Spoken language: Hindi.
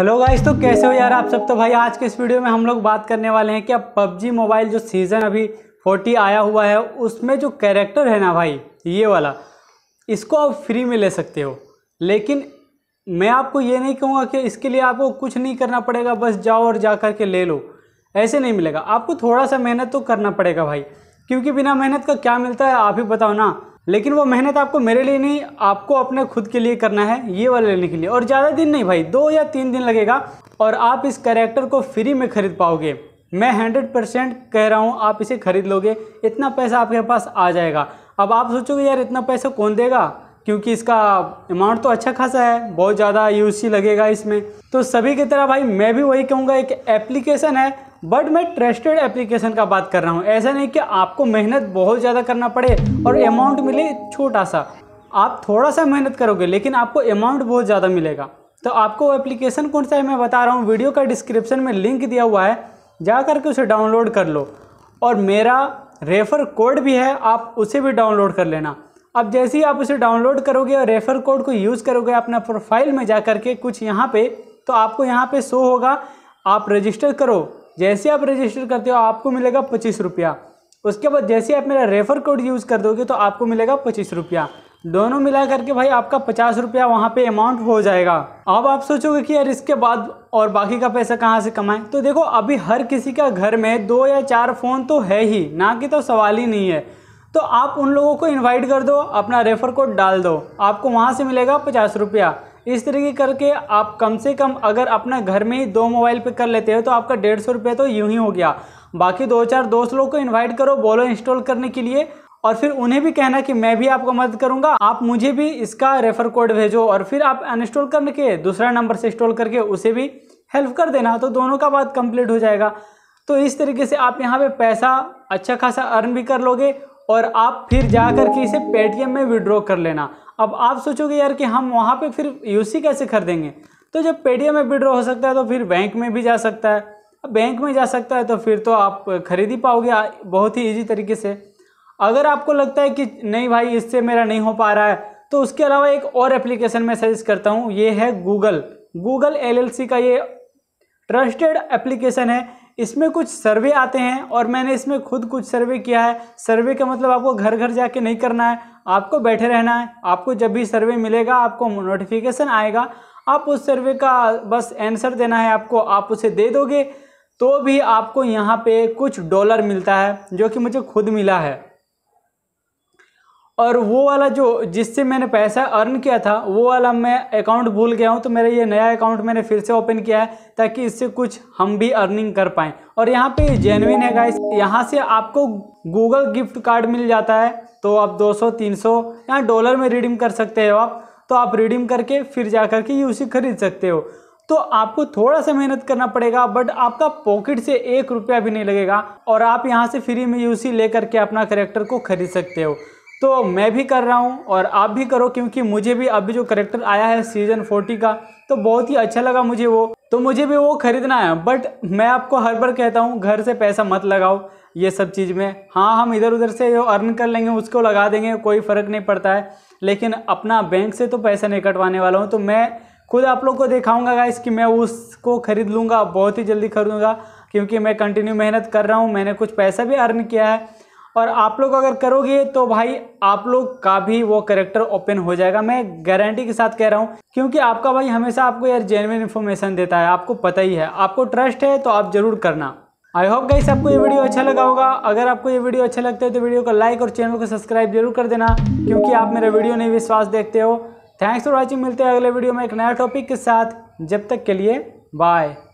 हेलो गाइस तो कैसे हो यार आप सब तो भाई आज के इस वीडियो में हम लोग बात करने वाले हैं कि अब पबजी मोबाइल जो सीज़न अभी 40 आया हुआ है उसमें जो कैरेक्टर है ना भाई ये वाला इसको आप फ्री में ले सकते हो लेकिन मैं आपको ये नहीं कहूँगा कि इसके लिए आपको कुछ नहीं करना पड़ेगा बस जाओ और जा कर के ले लो ऐसे नहीं मिलेगा आपको थोड़ा सा मेहनत तो करना पड़ेगा भाई क्योंकि बिना मेहनत का क्या मिलता है आप ही बताओ ना लेकिन वो मेहनत आपको मेरे लिए नहीं आपको अपने खुद के लिए करना है ये वाला लेने के लिए और ज़्यादा दिन नहीं भाई दो या तीन दिन लगेगा और आप इस करेक्टर को फ्री में खरीद पाओगे मैं हंड्रेड परसेंट कह रहा हूँ आप इसे खरीद लोगे इतना पैसा आपके पास आ जाएगा अब आप सोचोगे यार इतना पैसा कौन देगा क्योंकि इसका अमाउंट तो अच्छा खासा है बहुत ज़्यादा यूसी लगेगा इसमें तो सभी की तरह भाई मैं भी वही कहूँगा एक एप्लीकेशन है बट मैं ट्रस्टेड एप्लीकेशन का बात कर रहा हूँ ऐसा नहीं कि आपको मेहनत बहुत ज़्यादा करना पड़े और अमाउंट मिले छोटा सा आप थोड़ा सा मेहनत करोगे लेकिन आपको अमाउंट बहुत ज़्यादा मिलेगा तो आपको वो एप्लीकेशन कौन सा है मैं बता रहा हूँ वीडियो का डिस्क्रिप्शन में लिंक दिया हुआ है जा करके उसे डाउनलोड कर लो और मेरा रेफ़र कोड भी है आप उसे भी डाउनलोड कर लेना अब जैसे ही आप उसे डाउनलोड करोगे और रेफ़र कोड को यूज़ करोगे अपना प्रोफाइल में जा करके कुछ यहाँ पे तो आपको यहाँ पे शो होगा आप रजिस्टर करो जैसे आप रजिस्टर करते हो आपको मिलेगा पच्चीस रुपया उसके बाद जैसे आप मेरा रेफर कोड यूज़ कर दोगे तो आपको मिलेगा पच्चीस रुपया दोनों मिला करके भाई आपका पचास रुपया वहाँ पे अमाउंट हो जाएगा अब आप सोचोगे कि यार इसके बाद और बाकी का पैसा कहाँ से कमाएं तो देखो अभी हर किसी का घर में दो या चार फ़ोन तो है ही ना कि तो सवाल ही नहीं है तो आप उन लोगों को इनवाइट कर दो अपना रेफर कोड डाल दो आपको वहाँ से मिलेगा पचास रुपया इस तरीके करके आप कम से कम अगर अपना घर में ही दो मोबाइल पे कर लेते हो तो आपका डेढ़ सौ रुपये तो यूँ ही हो गया बाकी दो चार दोस्त लोग को इन्वाइट करो बोलो इंस्टॉल करने के लिए और फिर उन्हें भी कहना कि मैं भी आपको मदद करूंगा आप मुझे भी इसका रेफर कोड भेजो और फिर आप अनइंस्टॉल करके दूसरा नंबर से इंस्टॉल करके उसे भी हेल्प कर देना तो दोनों का बात कंप्लीट हो जाएगा तो इस तरीके से आप यहाँ पे पैसा अच्छा खासा अर्न भी कर लोगे और आप फिर जा करके इसे पेटीएम में विड्रॉ कर लेना अब आप सोचोगे यार कि हम वहाँ पे फिर यूसी कैसे खरीदेंगे तो जब पेटीएम में विड्रॉ हो सकता है तो फिर बैंक में भी जा सकता है बैंक में जा सकता है तो फिर तो आप खरीद ही पाओगे बहुत ही ईजी तरीके से अगर आपको लगता है कि नहीं भाई इससे मेरा नहीं हो पा रहा है तो उसके अलावा एक और एप्लीकेशन मैं सजेस्ट करता हूँ ये है गूगल गूगल एल का ये ट्रस्टेड एप्लीकेशन है इसमें कुछ सर्वे आते हैं और मैंने इसमें खुद कुछ सर्वे किया है सर्वे का मतलब आपको घर घर जाके नहीं करना है आपको बैठे रहना है आपको जब भी सर्वे मिलेगा आपको नोटिफिकेशन आएगा आप उस सर्वे का बस आंसर देना है आपको आप उसे दे दोगे तो भी आपको यहाँ पे कुछ डॉलर मिलता है जो कि मुझे खुद मिला है और वो वाला जो जिससे मैंने पैसा अर्न किया था वो वाला मैं अकाउंट भूल गया हूँ तो मेरा ये नया अकाउंट मैंने फिर से ओपन किया है ताकि इससे कुछ हम भी अर्निंग कर पाएँ और यहाँ पे जेनविन है गाइस यहाँ से आपको गूगल गिफ्ट कार्ड मिल जाता है तो आप 200 300 यहाँ डॉलर में रिडीम कर सकते हो आप तो आप रिडीम करके फिर जा कर के यूसी खरीद सकते हो तो आपको थोड़ा सा मेहनत करना पड़ेगा बट आपका पॉकेट से एक रुपया भी नहीं लगेगा और आप यहाँ से फ्री में यूसी लेकर के अपना करेक्टर को खरीद सकते हो तो मैं भी कर रहा हूँ और आप भी करो क्योंकि मुझे भी अभी जो करेक्टर आया है सीजन फोर्टी का तो बहुत ही अच्छा लगा मुझे वो तो मुझे भी वो ख़रीदना है बट मैं आपको हर बार कहता हूँ घर से पैसा मत लगाओ ये सब चीज़ में हाँ हम इधर उधर से जो अर्न कर लेंगे उसको लगा देंगे कोई फ़र्क नहीं पड़ता है लेकिन अपना बैंक से तो पैसा नहीं कटवाने वाला हूँ तो मैं खुद आप लोग को दिखाऊंगा गाइस कि मैं उसको ख़रीद लूँगा बहुत ही जल्दी खरीदूँगा क्योंकि मैं कंटिन्यू मेहनत कर रहा हूँ मैंने कुछ पैसा भी अर्न किया है और आप लोग अगर करोगे तो भाई आप लोग का भी वो करेक्टर ओपन हो जाएगा मैं गारंटी के साथ कह रहा हूँ क्योंकि आपका भाई हमेशा आपको यार जेनविन इन्फॉर्मेशन देता है आपको पता ही है आपको ट्रस्ट है तो आप ज़रूर करना आई होप गाइस आपको ये वीडियो अच्छा लगा होगा अगर आपको ये वीडियो अच्छा लगता है तो वीडियो को लाइक और चैनल को सब्सक्राइब जरूर कर देना क्योंकि आप मेरा वीडियो नहीं विश्वास देखते हो थैंक्स फॉर वॉचिंग मिलते हैं अगले वीडियो में एक नया टॉपिक के साथ जब तक के लिए बाय